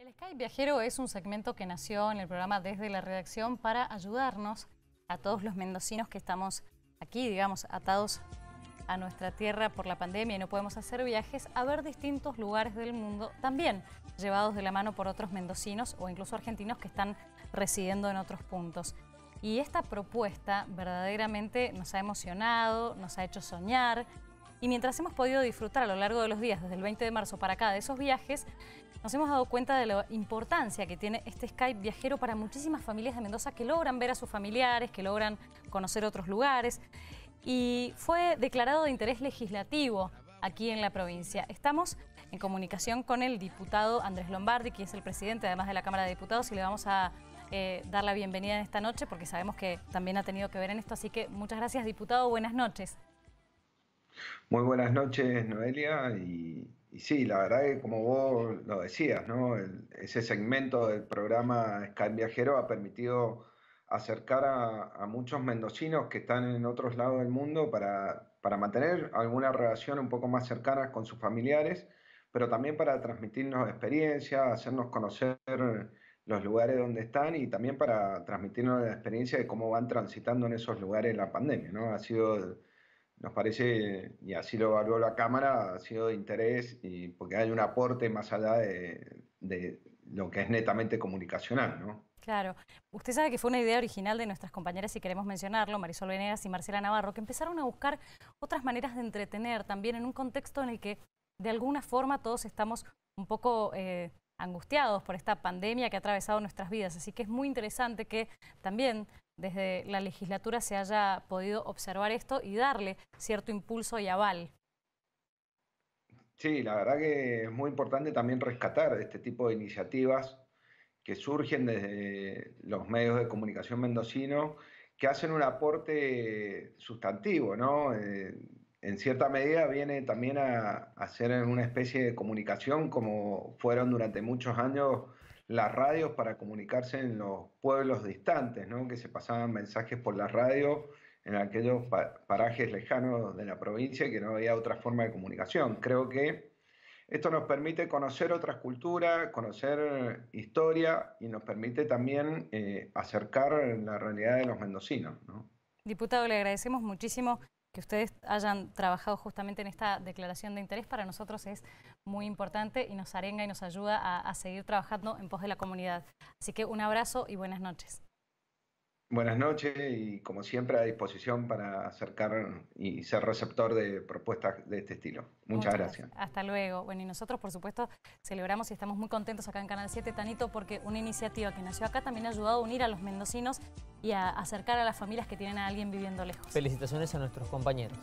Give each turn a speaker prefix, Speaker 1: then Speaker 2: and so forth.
Speaker 1: El Skype Viajero es un segmento que nació en el programa desde la redacción para ayudarnos a todos los mendocinos que estamos aquí, digamos, atados a nuestra tierra por la pandemia y no podemos hacer viajes, a ver distintos lugares del mundo también, llevados de la mano por otros mendocinos o incluso argentinos que están residiendo en otros puntos. Y esta propuesta verdaderamente nos ha emocionado, nos ha hecho soñar. Y mientras hemos podido disfrutar a lo largo de los días, desde el 20 de marzo para acá, de esos viajes, nos hemos dado cuenta de la importancia que tiene este Skype viajero para muchísimas familias de Mendoza que logran ver a sus familiares, que logran conocer otros lugares. Y fue declarado de interés legislativo aquí en la provincia. Estamos en comunicación con el diputado Andrés Lombardi, que es el presidente además de la Cámara de Diputados, y le vamos a eh, dar la bienvenida en esta noche porque sabemos que también ha tenido que ver en esto. Así que muchas gracias, diputado. Buenas noches.
Speaker 2: Muy buenas noches, Noelia. Y, sí, la verdad que como vos lo decías, ¿no? ese segmento del programa Sky Viajero ha permitido acercar a, muchos mendocinos que están en otros lados del mundo para, para mantener alguna relación un poco más cercana con sus familiares, pero también para transmitirnos experiencias, hacernos conocer los lugares donde están y también para transmitirnos la experiencia de cómo van transitando en esos lugares la pandemia. ¿no? Ha sido nos parece, y así lo evaluó la Cámara, ha sido de interés y porque hay un aporte más allá de, lo que es netamente comunicacional, ¿no?
Speaker 1: Claro. Usted sabe que fue una idea original de nuestras compañeras, si queremos mencionarlo, Marisol Venegas y Marcela Navarro, que empezaron a buscar otras maneras de entretener también en un contexto en el que de alguna forma todos estamos un poco eh, angustiados por esta pandemia que ha atravesado nuestras vidas. Así que es muy interesante que también desde la legislatura se haya podido observar esto y darle cierto impulso y aval.
Speaker 2: Sí, la verdad que es muy importante también rescatar este tipo de iniciativas que surgen desde los medios de comunicación mendocino, que hacen un aporte sustantivo, ¿no? Eh, en cierta medida viene también a, hacer ser una especie de comunicación como fueron durante muchos años las radios para comunicarse en los pueblos distantes, que se pasaban mensajes por la radio en aquellos parajes lejanos de la provincia que no había otra forma de comunicación. Creo que esto nos permite conocer otras culturas, conocer historia y nos permite también eh, acercar la realidad de los mendocinos.
Speaker 1: Diputado, le agradecemos muchísimo que ustedes hayan trabajado justamente en esta declaración de interés para nosotros es muy importante y nos arenga y nos ayuda a, seguir trabajando en pos de la comunidad. Así que un abrazo y buenas noches.
Speaker 2: Buenas noches y como siempre a disposición para acercar y ser receptor de propuestas de este estilo. Muchas, gracias.
Speaker 1: Hasta luego. Bueno, y nosotros por supuesto celebramos y estamos muy contentos acá en Canal 7, Tanito, porque una iniciativa que nació acá también ha ayudado a unir a los mendocinos y a acercar a las familias que tienen a alguien viviendo lejos. Felicitaciones a nuestros compañeros.